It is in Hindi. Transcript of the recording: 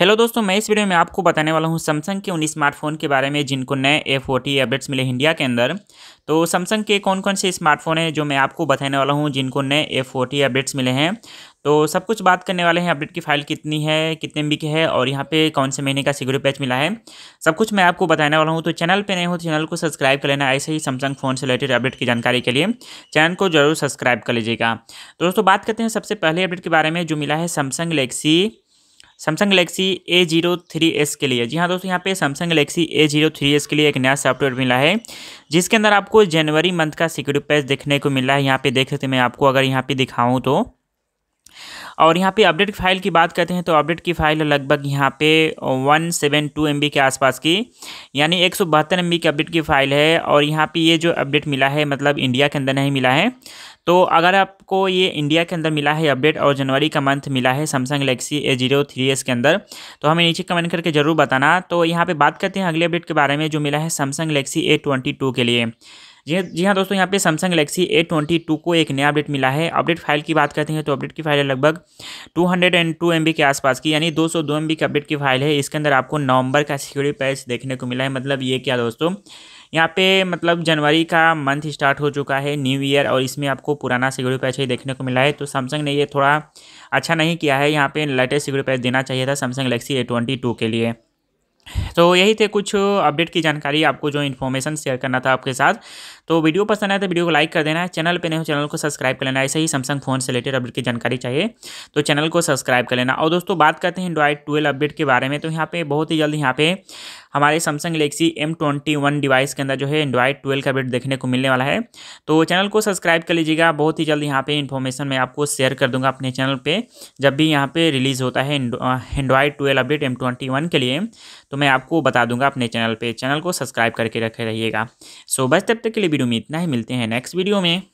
हेलो दोस्तों मैं इस वीडियो में आपको बताने वाला हूं सैमसंग के उन स्मार्टफोन के बारे में जिनको नए ए फोर्टी अपडेट्स मिले इंडिया के अंदर तो सैमसंग के कौन कौन से स्मार्टफोन हैं जो मैं आपको बताने वाला हूं जिनको नए ए फोर्टी अपडेट्स मिले हैं तो सब कुछ बात करने वाले हैं अपडेट की फाइल कितनी है कितने बी की है और यहाँ पे कौन से महीने का सिक्योरिटी पैच मिला है सब कुछ मैं आपको बताने वाला हूँ तो चैनल पे नए हो तो चैनल को सब्सक्राइब कर लेना ऐसे ही सैमसंग फ़ोन से रिलेटेड अपडेट की जानकारी के लिए चैनल को जरूर सब्सक्राइब कर लीजिएगा तो दोस्तों बात करते हैं सबसे पहले अपडेट के बारे में जो मिला है Samsung Galaxy Samsung Galaxy A zero three S के लिए जी हाँ दोस्तों यहाँ पे Samsung Galaxy A zero three S के लिए एक नया सॉफ्टवेयर मिला है जिसके अंदर आपको जनवरी मंथ का सिक्योरिटी पैस देखने को मिला है यहाँ पे देख सकते मैं आपको अगर यहाँ पे दिखाऊँ तो और यहाँ पे अपडेट फाइल की बात करते हैं तो अपडेट की फाइल लगभग यहाँ पे वन सेवन टू एम के आसपास की यानी एक सौ बहत्तर एम की अपडेट की फ़ाइल है और यहाँ पे ये जो अपडेट मिला है मतलब इंडिया के अंदर नहीं मिला है तो अगर आपको ये इंडिया के अंदर मिला है अपडेट और जनवरी का मंथ मिला है Samsung Galaxy A zero three S के अंदर तो हमें नीचे कमेंट करके ज़रूर बताना तो यहाँ पे बात करते हैं अगले अपडेट के बारे में जो मिला है Samsung Galaxy A twenty two के लिए जी हाँ, जी हाँ दोस्तों यहाँ पे Samsung Galaxy A twenty two को एक नया अपडेट मिला है अपडेट फाइल की बात करते हैं तो अपडेट की फाइल है लगभग two hundred and two M B के आसपास की यानी दो सौ दो एम बी की अपडेट की फाइल है इसके अंदर आपको नवंबर का सिक्योरिटी पैच देखने को मिला है मतलब ये क्या दोस्तों यहाँ पे मतलब जनवरी का मंथ स्टार्ट हो चुका है न्यू ईयर और इसमें आपको पुराना सिक्योरिटी पैच ही देखने को मिला है तो सैमसंग ने ये थोड़ा अच्छा नहीं किया है यहाँ पे लेटेस्ट सिक्योरिटी पैच देना चाहिए था Samsung Galaxy A twenty two के लिए तो यही थे कुछ अपडेट की जानकारी आपको जो इन्फॉर्मेशन शेयर करना था आपके साथ तो वीडियो पसंद आए तो वीडियो को लाइक कर देना चैनल पर नहीं हो चैनल को सब्सक्राइब कर लेना ऐसे ही सैमसंग फोन से रिलेटेड अपडेट की जानकारी चाहिए तो चैनल को सब्सक्राइब कर लेना और दोस्तों बात करते हैं एंड्रॉइड ट्वेल्व अपडेट के बारे में तो यहाँ पे बहुत ही जल्द यहाँ पे हमारे Samsung Galaxy M twenty one device के अंदर जो है एंड्रॉइड ट्वेल्व का अपडेट देखने को मिलने वाला है तो चैनल को सब्सक्राइब कर लीजिएगा बहुत ही जल्द यहाँ पे इन्फॉर्मेशन मैं आपको शेयर कर दूंगा अपने चैनल पे जब भी यहाँ पे रिलीज़ होता है Android twelve update M twenty one के लिए तो मैं आपको आपको बता दूंगा अपने चैनल पे चैनल को सब्सक्राइब करके रखे रहिएगा सो बस तब तक के लिए वीडियो में इतना ही मिलते हैं नेक्स्ट वीडियो में